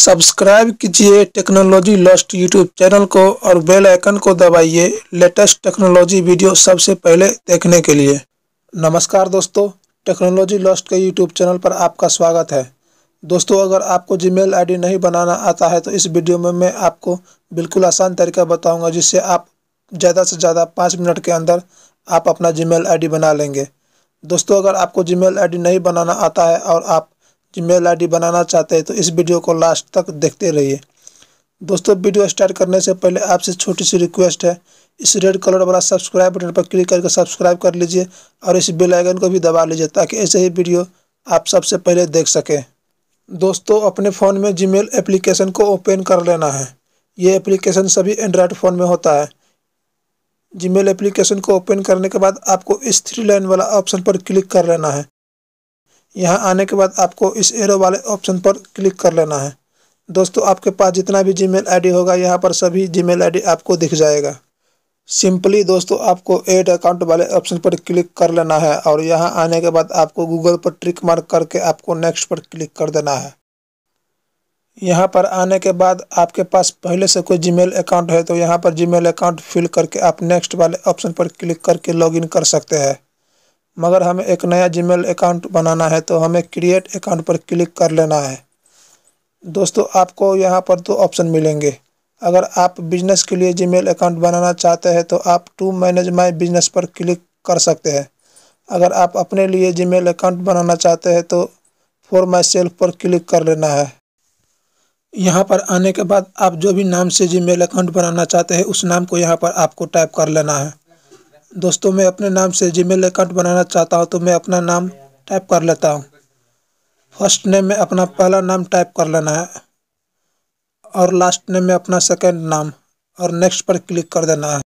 subscribe कीजिए technology lost YouTube channel को और बेल आइकन को दबाइए लेटेस्ट टेक्नोलॉजी वीडियो सबसे पहले देखने के लिए नमस्कार दोस्तों टेक्नोलॉजी लॉस्ट के यूट्यूब चैनल पर आपका स्वागत है दोस्तों अगर आपको जीमेल आईडी नहीं बनाना आता है तो इस वीडियो में मैं आपको बिल्कुल आसान तरीका बताऊँगा जिससे आप ज़्यादा से ज़्यादा पाँच मिनट के अंदर आप अपना जी मेल बना लेंगे दोस्तों अगर आपको जी मेल नहीं बनाना आता है और आप जीमेल आईडी बनाना चाहते हैं तो इस वीडियो को लास्ट तक देखते रहिए दोस्तों वीडियो स्टार्ट करने से पहले आपसे छोटी सी रिक्वेस्ट है इस रेड कलर वाला सब्सक्राइब बटन पर क्लिक करके सब्सक्राइब कर लीजिए और इस बेल आइकन को भी दबा लीजिए ताकि ऐसे ही वीडियो आप सबसे पहले देख सकें दोस्तों अपने फ़ोन में जी एप्लीकेशन को ओपन कर लेना है ये एप्लीकेशन सभी एंड्रॉयड फ़ोन में होता है जी एप्लीकेशन को ओपन करने के बाद आपको इस थ्री लाइन वाला ऑप्शन पर क्लिक कर लेना है यहाँ आने के बाद आपको इस एरो वाले ऑप्शन पर क्लिक कर लेना है दोस्तों आपके पास जितना भी जीमेल आईडी होगा यहाँ पर सभी जीमेल आईडी आपको दिख जाएगा सिंपली दोस्तों आपको एड अकाउंट वाले ऑप्शन पर क्लिक कर लेना है और यहाँ आने के बाद आपको गूगल पर ट्रिक मार्क करके आपको नेक्स्ट पर क्लिक कर देना है यहाँ पर आने के बाद आपके पास पहले से कोई जीमेल अकाउंट है तो यहाँ पर जीमेल अकाउंट फिल करके आप नेक्स्ट वाले ऑप्शन पर क्लिक करके लॉगिन कर सकते हैं मगर हमें एक नया जीमेल अकाउंट बनाना है तो हमें क्रिएट अकाउंट पर क्लिक कर लेना है दोस्तों आपको यहाँ पर दो ऑप्शन मिलेंगे अगर आप बिजनेस के लिए जीमेल अकाउंट बनाना चाहते हैं तो आप टू मैनेज माई बिजनेस पर क्लिक कर सकते हैं अगर आप अपने लिए जीमेल अकाउंट बनाना चाहते हैं तो फॉर माई सेल्फ पर क्लिक कर लेना है यहाँ पर आने के बाद आप जो भी नाम से जीमेल अकाउंट बनाना चाहते हैं उस नाम को यहाँ पर आपको टाइप कर लेना है दोस्तों मैं अपने नाम से जीमेल अकाउंट बनाना चाहता हूँ तो मैं अपना नाम टाइप कर लेता हूँ फर्स्ट नेम में अपना पहला नाम टाइप कर लेना है और लास्ट नेम में अपना सेकेंड नाम और नेक्स्ट पर क्लिक कर देना है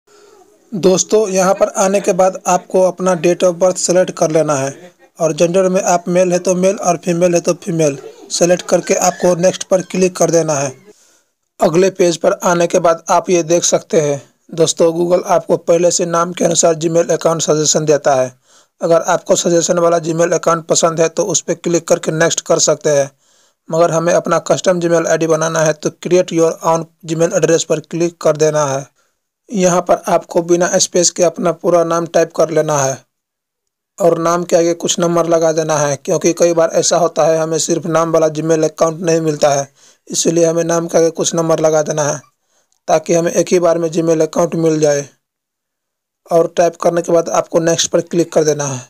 दोस्तों यहाँ पर आने के बाद आपको अपना डेट ऑफ बर्थ सेलेक्ट कर लेना है और जेंडर में आप मेल है तो मेल और फीमेल है तो फीमेल सेलेक्ट करके आपको नेक्स्ट पर क्लिक कर देना है अगले पेज पर आने के बाद आप ये देख सकते हैं दोस्तों गूगल आपको पहले से नाम के अनुसार जीमेल अकाउंट सजेशन देता है अगर आपको सजेशन वाला जीमेल अकाउंट पसंद है तो उस पर क्लिक करके नेक्स्ट कर सकते हैं मगर हमें अपना कस्टम जीमेल आईडी बनाना है तो create your own Gmail address पर क्लिक कर देना है यहाँ पर आपको बिना स्पेस के अपना पूरा नाम टाइप कर लेना है और नाम के आगे कुछ नंबर लगा देना है क्योंकि कई बार ऐसा होता है हमें सिर्फ नाम वाला जीमेल अकाउंट नहीं मिलता है इसलिए हमें नाम के आगे कुछ नंबर लगा देना है ताकि हमें एक ही बार में जी अकाउंट मिल जाए और टाइप करने के बाद आपको नेक्स्ट पर क्लिक कर देना है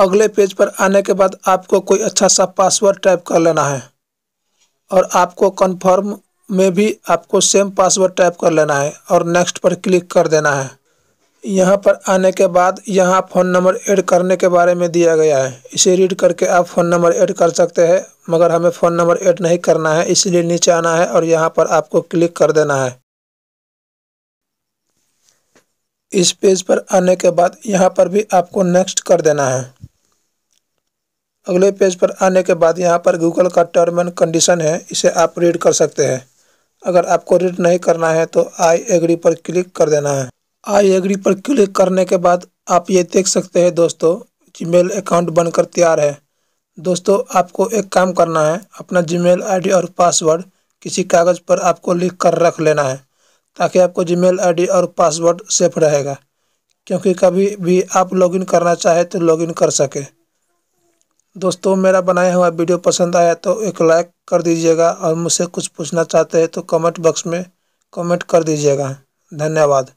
अगले पेज पर आने के बाद आपको कोई अच्छा सा पासवर्ड टाइप कर लेना है और आपको कन्फर्म में भी आपको सेम पासवर्ड टाइप कर लेना है और नेक्स्ट पर क्लिक कर देना है यहाँ पर आने के बाद यहाँ फ़ोन नंबर ऐड करने के बारे में दिया गया है इसे रीड करके आप फ़ोन नंबर ऐड कर सकते हैं मगर हमें फ़ोन नंबर ऐड नहीं करना है इसलिए नीचे आना है और यहाँ पर आपको क्लिक कर देना है इस पेज पर आने के बाद यहाँ पर भी आपको नेक्स्ट कर देना है अगले पेज पर आने के बाद यहाँ पर गूगल का टर्म एंड कंडीशन है इसे आप रीड कर सकते हैं अगर आपको रीड नहीं करना है तो आई एग्री पर क्लिक कर देना है आई एग्री पर क्लिक करने के बाद आप ये देख सकते हैं दोस्तों जीमेल अकाउंट बनकर तैयार है दोस्तों आपको एक काम करना है अपना जीमेल आईडी और पासवर्ड किसी कागज़ पर आपको लिख कर रख लेना है ताकि आपको जीमेल आईडी और पासवर्ड सेफ रहेगा क्योंकि कभी भी आप लॉगिन करना चाहे तो लॉगिन कर सके दोस्तों मेरा बनाया हुआ वीडियो पसंद आया तो एक लाइक कर दीजिएगा और मुझसे कुछ पूछना चाहते हैं तो कमेंट बॉक्स में कमेंट कर दीजिएगा धन्यवाद